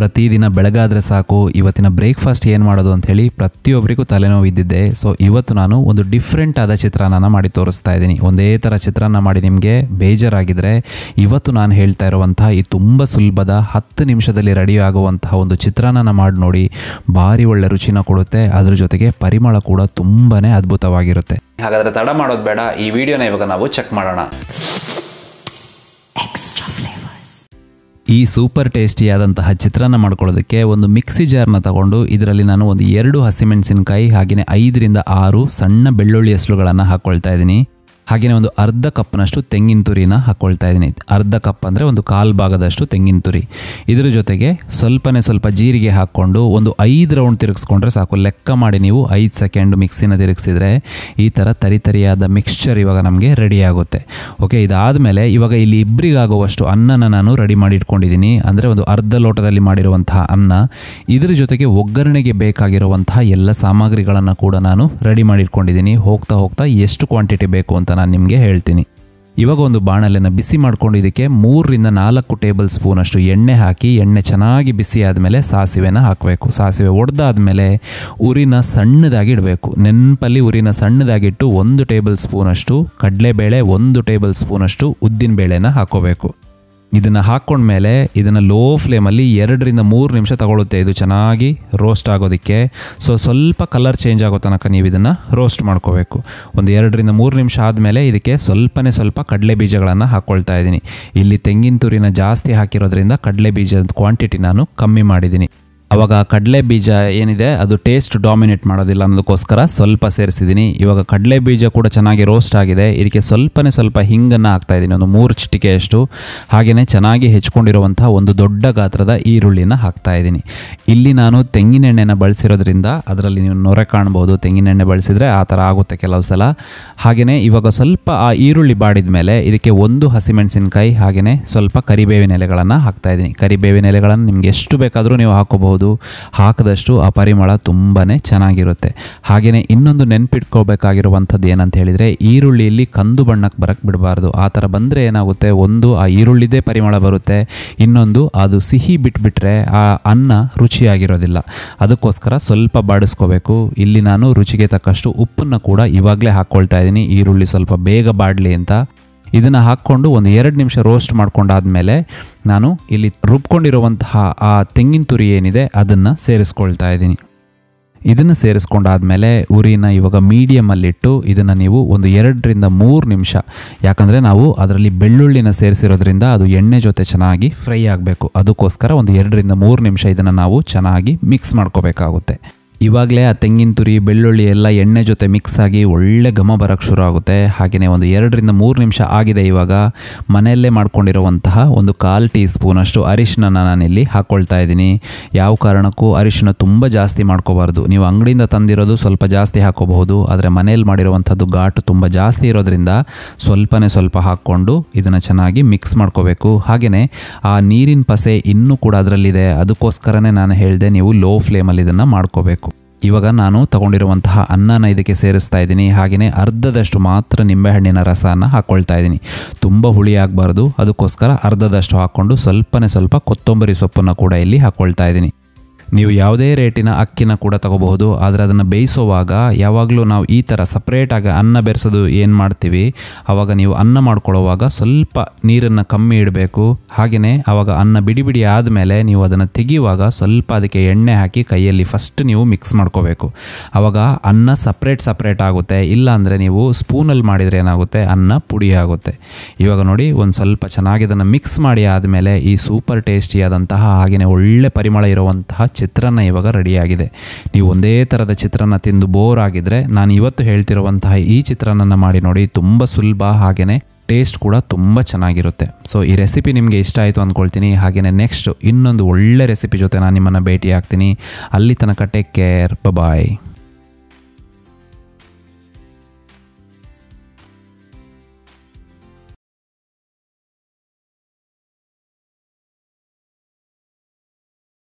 ಪ್ರತಿದಿನ ಬೆಳಗಾದರೆ ಸಾಕು ಇವತ್ತಿನ ಬ್ರೇಕ್ಫಾಸ್ಟ್ ಏನು ಮಾಡೋದು ಅಂತ ಹೇಳಿ ಪ್ರತಿಯೊಬ್ಬರಿಗೂ ತಲೆನೋವು ಇದ್ದಿದ್ದೆ ಸೊ ಇವತ್ತು ನಾನು ಒಂದು ಡಿಫ್ರೆಂಟ್ ಆದ ಚಿತ್ರಾನ್ನ ಮಾಡಿ ತೋರಿಸ್ತಾ ಇದ್ದೀನಿ ಒಂದೇ ಥರ ಚಿತ್ರಾನ್ನ ಮಾಡಿ ನಿಮಗೆ ಬೇಜಾರಾಗಿದ್ದರೆ ಇವತ್ತು ನಾನು ಹೇಳ್ತಾ ಇರುವಂತಹ ಈ ತುಂಬ ಸುಲಭದ ಹತ್ತು ನಿಮಿಷದಲ್ಲಿ ರೆಡಿ ಆಗುವಂತಹ ಒಂದು ಚಿತ್ರಾನ್ನ ಮಾಡಿ ನೋಡಿ ಭಾರಿ ಒಳ್ಳೆ ರುಚಿನ ಕೊಡುತ್ತೆ ಅದ್ರ ಜೊತೆಗೆ ಪರಿಮಳ ಕೂಡ ತುಂಬಾ ಅದ್ಭುತವಾಗಿರುತ್ತೆ ಹಾಗಾದರೆ ತಡ ಮಾಡೋದು ಬೇಡ ಈ ವಿಡಿಯೋನ ಇವಾಗ ನಾವು ಚೆಕ್ ಮಾಡೋಣ ಈ ಸೂಪರ್ ಟೇಸ್ಟಿಯಾದಂತಹ ಚಿತ್ರಾನ್ನ ಮಾಡ್ಕೊಳ್ಳೋದಕ್ಕೆ ಒಂದು ಮಿಕ್ಸಿ ಜಾರ್ನ ತಗೊಂಡು ಇದರಲ್ಲಿ ನಾನು ಒಂದು ಎರಡು ಹಸಿಮೆಣಸಿನಕಾಯಿ ಹಾಗೆಯೇ ಐದರಿಂದ ಆರು ಸಣ್ಣ ಬೆಳ್ಳುಳ್ಳಿ ಹೆಸಲುಗಳನ್ನು ಹಾಕ್ಕೊಳ್ತಾ ಇದ್ದೀನಿ ಹಾಗೆಯೇ ಒಂದು ಅರ್ಧ ಕಪ್ನಷ್ಟು ತೆಂಗಿನ ತುರಿನ ಹಾಕ್ಕೊಳ್ತಾ ಇದ್ದೀನಿ ಅರ್ಧ ಕಪ್ ಅಂದರೆ ಒಂದು ಕಾಲು ಭಾಗದಷ್ಟು ತೆಂಗಿನ ತುರಿ ಇದರ ಜೊತೆಗೆ ಸ್ವಲ್ಪನೇ ಸ್ವಲ್ಪ ಜೀರಿಗೆ ಹಾಕ್ಕೊಂಡು ಒಂದು ಐದು ರೌಂಡ್ ತಿರುಗಿಸ್ಕೊಂಡ್ರೆ ಸಾಕು ಲೆಕ್ಕ ಮಾಡಿ ನೀವು ಐದು ಸೆಕೆಂಡ್ ಮಿಕ್ಸಿನ ತಿರುಗಿಸಿದರೆ ಈ ಥರ ತರಿತರಿಯಾದ ಮಿಕ್ಸ್ಚರ್ ಇವಾಗ ನಮಗೆ ರೆಡಿ ಆಗುತ್ತೆ ಓಕೆ ಇದಾದಮೇಲೆ ಇವಾಗ ಇಲ್ಲಿ ಇಬ್ಬರಿಗಾಗುವಷ್ಟು ಅನ್ನನ ನಾನು ರೆಡಿ ಮಾಡಿ ಇಟ್ಕೊಂಡಿದ್ದೀನಿ ಅಂದರೆ ಒಂದು ಅರ್ಧ ಲೋಟದಲ್ಲಿ ಮಾಡಿರುವಂತಹ ಅನ್ನ ಇದರ ಜೊತೆಗೆ ಒಗ್ಗರಣೆಗೆ ಬೇಕಾಗಿರುವಂತಹ ಎಲ್ಲ ಸಾಮಗ್ರಿಗಳನ್ನು ಕೂಡ ನಾನು ರೆಡಿ ಮಾಡಿಟ್ಕೊಂಡಿದ್ದೀನಿ ಹೋಗ್ತಾ ಹೋಗ್ತಾ ಎಷ್ಟು ಕ್ವಾಂಟಿಟಿ ಬೇಕು ಅಂತ ನಾನು ನಿಮಗೆ ಹೇಳ್ತೀನಿ ಇವಾಗ ಒಂದು ಬಾಣಲೆನ ಬಿಸಿ ಮಾಡಿಕೊಂಡು ಇದಕ್ಕೆ ಮೂರರಿಂದ ನಾಲ್ಕು ಟೇಬಲ್ ಸ್ಪೂನಷ್ಟು ಎಣ್ಣೆ ಹಾಕಿ ಎಣ್ಣೆ ಚೆನ್ನಾಗಿ ಬಿಸಿ ಆದಮೇಲೆ ಸಾಸಿವೆನ ಹಾಕಬೇಕು ಸಾಸಿವೆ ಒಡೆದಾದಮೇಲೆ ಉರಿನ ಸಣ್ಣದಾಗಿ ಇಡಬೇಕು ನೆನಪಲ್ಲಿ ಉರಿನ ಸಣ್ಣದಾಗಿಟ್ಟು ಒಂದು ಟೇಬಲ್ ಸ್ಪೂನಷ್ಟು ಕಡಲೆಬೇಳೆ ಒಂದು ಟೇಬಲ್ ಸ್ಪೂನಷ್ಟು ಉದ್ದಿನ ಬೇಳೆನ ಹಾಕೋಬೇಕು ಇದನ್ನು ಹಾಕ್ಕೊಂಡ್ಮೇಲೆ ಇದನ್ನು ಲೋ ಫ್ಲೇಮಲ್ಲಿ ಎರಡರಿಂದ ಮೂರು ನಿಮಿಷ ತಗೊಳ್ಳುತ್ತೆ ಇದು ಚೆನ್ನಾಗಿ ರೋಸ್ಟ್ ಆಗೋದಕ್ಕೆ ಸೊ ಸ್ವಲ್ಪ ಕಲರ್ ಚೇಂಜ್ ಆಗೋ ತನಕ ನೀವು ಇದನ್ನು ರೋಸ್ಟ್ ಮಾಡ್ಕೋಬೇಕು ಒಂದು ಎರಡರಿಂದ ಮೂರು ನಿಮಿಷ ಆದಮೇಲೆ ಇದಕ್ಕೆ ಸ್ವಲ್ಪನೇ ಸ್ವಲ್ಪ ಕಡಲೆ ಬೀಜಗಳನ್ನು ಹಾಕ್ಕೊಳ್ತಾ ಇದ್ದೀನಿ ಇಲ್ಲಿ ತೆಂಗಿನ ತುರಿನ ಜಾಸ್ತಿ ಹಾಕಿರೋದ್ರಿಂದ ಕಡಲೆ ಬೀಜದ ಕ್ವಾಂಟಿಟಿ ನಾನು ಕಮ್ಮಿ ಮಾಡಿದ್ದೀನಿ ಅವಾಗ ಕಡಲೆ ಬೀಜ ಏನಿದೆ ಅದು ಟೇಸ್ಟ್ ಡಾಮಿನೇಟ್ ಮಾಡೋದಿಲ್ಲ ಅನ್ನೋದಕ್ಕೋಸ್ಕರ ಸ್ವಲ್ಪ ಸೇರಿಸಿದ್ದೀನಿ ಇವಾಗ ಕಡಲೆ ಬೀಜ ಕೂಡ ಚೆನ್ನಾಗಿ ರೋಸ್ಟ್ ಆಗಿದೆ ಇದಕ್ಕೆ ಸ್ವಲ್ಪನೇ ಸ್ವಲ್ಪ ಹಿಂಗನ್ನು ಹಾಕ್ತಾ ಇದ್ದೀನಿ ಒಂದು ಮೂರು ಚಿಟಿಕೆಯಷ್ಟು ಹಾಗೆಯೇ ಚೆನ್ನಾಗಿ ಹೆಚ್ಕೊಂಡಿರುವಂಥ ಒಂದು ದೊಡ್ಡ ಗಾತ್ರದ ಈರುಳ್ಳಿನ ಹಾಕ್ತಾ ಇದ್ದೀನಿ ಇಲ್ಲಿ ನಾನು ತೆಂಗಿನೆಣ್ಣೆನ ಬಳಸಿರೋದ್ರಿಂದ ಅದರಲ್ಲಿ ನೀವು ನೊರೆ ಕಾಣ್ಬೋದು ತೆಂಗಿನೆಣ್ಣೆ ಬಳಸಿದರೆ ಆ ಥರ ಆಗುತ್ತೆ ಕೆಲವು ಸಲ ಹಾಗೆಯೇ ಇವಾಗ ಸ್ವಲ್ಪ ಆ ಈರುಳ್ಳಿ ಬಾಡಿದ ಮೇಲೆ ಇದಕ್ಕೆ ಒಂದು ಹಸಿಮೆಣಸಿನಕಾಯಿ ಹಾಗೆಯೇ ಸ್ವಲ್ಪ ಕರಿಬೇವಿನ ಎಲೆಗಳನ್ನು ಹಾಕ್ತಾ ಇದ್ದೀನಿ ಕರಿಬೇವಿನ ಎಲೆಗಳನ್ನು ನಿಮ್ಗೆ ಎಷ್ಟು ಬೇಕಾದರೂ ನೀವು ಹಾಕೋಬಹುದು ಹಾಕ್ಬೋದು ಹಾಕಿದಷ್ಟು ಆ ಪರಿಮಳ ತುಂಬಾ ಚೆನ್ನಾಗಿರುತ್ತೆ ಹಾಗೆಯೇ ಇನ್ನೊಂದು ನೆನ್ಪಿಟ್ಕೋಬೇಕಾಗಿರುವಂಥದ್ದು ಏನಂತ ಹೇಳಿದರೆ ಈರುಳ್ಳಿಯಲ್ಲಿ ಕಂದು ಬಣ್ಣಕ್ಕೆ ಬರಕ್ಕೆ ಬಿಡಬಾರ್ದು ಆ ಥರ ಬಂದರೆ ಏನಾಗುತ್ತೆ ಒಂದು ಆ ಈರುಳ್ಳಿದೇ ಪರಿಮಳ ಬರುತ್ತೆ ಇನ್ನೊಂದು ಅದು ಸಿಹಿ ಬಿಟ್ಬಿಟ್ರೆ ಆ ಅನ್ನ ರುಚಿಯಾಗಿರೋದಿಲ್ಲ ಅದಕ್ಕೋಸ್ಕರ ಸ್ವಲ್ಪ ಬಾಡಿಸ್ಕೋಬೇಕು ಇಲ್ಲಿ ನಾನು ರುಚಿಗೆ ತಕ್ಕಷ್ಟು ಉಪ್ಪನ್ನು ಕೂಡ ಇವಾಗಲೇ ಹಾಕ್ಕೊಳ್ತಾ ಇದ್ದೀನಿ ಈರುಳ್ಳಿ ಸ್ವಲ್ಪ ಬೇಗ ಬಾಡಲಿ ಅಂತ ಇದನ್ನು ಹಾಕ್ಕೊಂಡು ಒಂದು ಎರಡು ನಿಮಿಷ ರೋಸ್ಟ್ ಮಾಡ್ಕೊಂಡಾದಮೇಲೆ ನಾನು ಇಲ್ಲಿ ರುಬ್ಕೊಂಡಿರುವಂತಹ ಆ ತೆಂಗಿನ ತುರಿ ಏನಿದೆ ಅದನ್ನು ಸೇರಿಸ್ಕೊಳ್ತಾ ಇದ್ದೀನಿ ಇದನ್ನು ಸೇರಿಸ್ಕೊಂಡಾದಮೇಲೆ ಉರಿನ ಇವಾಗ ಮೀಡಿಯಮಲ್ಲಿಟ್ಟು ಇದನ್ನು ನೀವು ಒಂದು ಎರಡರಿಂದ ಮೂರು ನಿಮಿಷ ಯಾಕಂದರೆ ನಾವು ಅದರಲ್ಲಿ ಬೆಳ್ಳುಳ್ಳಿನ ಸೇರಿಸಿರೋದ್ರಿಂದ ಅದು ಎಣ್ಣೆ ಜೊತೆ ಚೆನ್ನಾಗಿ ಫ್ರೈ ಆಗಬೇಕು ಅದಕ್ಕೋಸ್ಕರ ಒಂದು ಎರಡರಿಂದ ಮೂರು ನಿಮಿಷ ಇದನ್ನು ನಾವು ಚೆನ್ನಾಗಿ ಮಿಕ್ಸ್ ಮಾಡ್ಕೋಬೇಕಾಗುತ್ತೆ ಇವಾಗಲೇ ಆ ತೆಂಗಿನ ತುರಿ ಬೆಳ್ಳುಳ್ಳಿ ಎಲ್ಲ ಎಣ್ಣೆ ಜೊತೆ ಮಿಕ್ಸ್ ಆಗಿ ಒಳ್ಳೆ ಘಮ ಬರೋಕ್ಕೆ ಶುರು ಆಗುತ್ತೆ ಹಾಗೆಯೇ ಒಂದು ಎರಡರಿಂದ ಮೂರು ನಿಮಿಷ ಆಗಿದೆ ಇವಾಗ ಮನೆಯಲ್ಲೇ ಮಾಡ್ಕೊಂಡಿರುವಂತಹ ಒಂದು ಕಾಲು ಟೀ ಸ್ಪೂನಷ್ಟು ಅರಿಶಿನ ನಾನಿಲ್ಲಿ ಹಾಕ್ಕೊಳ್ತಾ ಇದ್ದೀನಿ ಯಾವ ಕಾರಣಕ್ಕೂ ಅರಿಶಿನ ತುಂಬ ಜಾಸ್ತಿ ಮಾಡ್ಕೋಬಾರ್ದು ನೀವು ಅಂಗಡಿಯಿಂದ ತಂದಿರೋದು ಸ್ವಲ್ಪ ಜಾಸ್ತಿ ಹಾಕೋಬಹುದು ಆದರೆ ಮನೆಯಲ್ಲಿ ಮಾಡಿರುವಂಥದ್ದು ಘಾಟು ತುಂಬ ಜಾಸ್ತಿ ಇರೋದ್ರಿಂದ ಸ್ವಲ್ಪನೇ ಸ್ವಲ್ಪ ಹಾಕ್ಕೊಂಡು ಇದನ್ನು ಚೆನ್ನಾಗಿ ಮಿಕ್ಸ್ ಮಾಡ್ಕೋಬೇಕು ಹಾಗೆಯೇ ಆ ನೀರಿನ ಪಸೆ ಇನ್ನೂ ಕೂಡ ಅದರಲ್ಲಿದೆ ಅದಕ್ಕೋಸ್ಕರನೇ ನಾನು ಹೇಳಿದೆ ನೀವು ಲೋ ಫ್ಲೇಮಲ್ಲಿ ಇದನ್ನು ಮಾಡ್ಕೋಬೇಕು ಇವಾಗ ನಾನು ತಗೊಂಡಿರುವಂತಹ ಅನ್ನನ ಇದಕ್ಕೆ ಸೇರಿಸ್ತಾ ಇದ್ದೀನಿ ಹಾಗೆಯೇ ಅರ್ಧದಷ್ಟು ಮಾತ್ರ ನಿಂಬೆಹಣ್ಣಿನ ರಸನ ಹಾಕ್ಕೊಳ್ತಾ ಇದ್ದೀನಿ ತುಂಬ ಹುಳಿ ಆಗಬಾರ್ದು ಅದಕ್ಕೋಸ್ಕರ ಅರ್ಧದಷ್ಟು ಹಾಕ್ಕೊಂಡು ಸ್ವಲ್ಪನೇ ಸ್ವಲ್ಪ ಕೊತ್ತಂಬರಿ ಸೊಪ್ಪನ್ನು ಕೂಡ ಇಲ್ಲಿ ಹಾಕ್ಕೊಳ್ತಾ ಇದ್ದೀನಿ ನೀವು ಯಾವುದೇ ರೇಟಿನ ಅಕ್ಕಿನ ಕೂಡ ತಗೋಬಹುದು ಆದರೆ ಅದನ್ನು ಬೇಯಿಸುವಾಗ ಯಾವಾಗಲೂ ನಾವು ಈ ಥರ ಸಪ್ರೇಟಾಗಿ ಅನ್ನ ಬೆರೆಸೋದು ಏನು ಮಾಡ್ತೀವಿ ಆವಾಗ ನೀವು ಅನ್ನ ಮಾಡ್ಕೊಳ್ಳೋವಾಗ ಸ್ವಲ್ಪ ನೀರನ್ನು ಕಮ್ಮಿ ಇಡಬೇಕು ಹಾಗೆಯೇ ಆವಾಗ ಅನ್ನ ಬಿಡಿ ಬಿಡಿ ಆದಮೇಲೆ ನೀವು ಅದನ್ನು ತೆಗೆಯುವಾಗ ಸ್ವಲ್ಪ ಅದಕ್ಕೆ ಎಣ್ಣೆ ಹಾಕಿ ಕೈಯಲ್ಲಿ ಫಸ್ಟ್ ನೀವು ಮಿಕ್ಸ್ ಮಾಡ್ಕೋಬೇಕು ಆವಾಗ ಅನ್ನ ಸಪ್ರೇಟ್ ಸಪ್ರೇಟ್ ಆಗುತ್ತೆ ಇಲ್ಲ ನೀವು ಸ್ಪೂನಲ್ಲಿ ಮಾಡಿದರೆ ಏನಾಗುತ್ತೆ ಅನ್ನ ಪುಡಿ ಆಗುತ್ತೆ ಇವಾಗ ನೋಡಿ ಒಂದು ಸ್ವಲ್ಪ ಚೆನ್ನಾಗಿ ಅದನ್ನು ಮಿಕ್ಸ್ ಮಾಡಿ ಆದಮೇಲೆ ಈ ಸೂಪರ್ ಟೇಸ್ಟಿಯಾದಂತಹ ಹಾಗೆಯೇ ಒಳ್ಳೆ ಪರಿಮಳ ಇರುವಂತಹ ಚಿತ್ರಾನ್ನ ಇವಾಗ ರೆಡಿಯಾಗಿದೆ ನೀವು ಒಂದೇ ಥರದ ಚಿತ್ರಾನ್ನ ತಿಂದು ಬೋರ್ ಆಗಿದ್ದರೆ ನಾನು ಇವತ್ತು ಹೇಳ್ತಿರುವಂತಹ ಈ ಚಿತ್ರಾನ್ನ ಮಾಡಿ ನೋಡಿ ತುಂಬ ಸುಲಭ ಹಾಗೇ ಟೇಸ್ಟ್ ಕೂಡ ತುಂಬ ಚೆನ್ನಾಗಿರುತ್ತೆ ಸೊ ಈ ರೆಸಿಪಿ ನಿಮಗೆ ಇಷ್ಟ ಆಯಿತು ಅಂದ್ಕೊಳ್ತೀನಿ ಹಾಗೆಯೇ ನೆಕ್ಸ್ಟ್ ಇನ್ನೊಂದು ಒಳ್ಳೆ ರೆಸಿಪಿ ಜೊತೆ ನಾನು ನಿಮ್ಮನ್ನು ಭೇಟಿ ಆಗ್ತೀನಿ ಅಲ್ಲಿ ತನಕ ಟೇಕ್ ಕೇರ್ ಬಾಯ್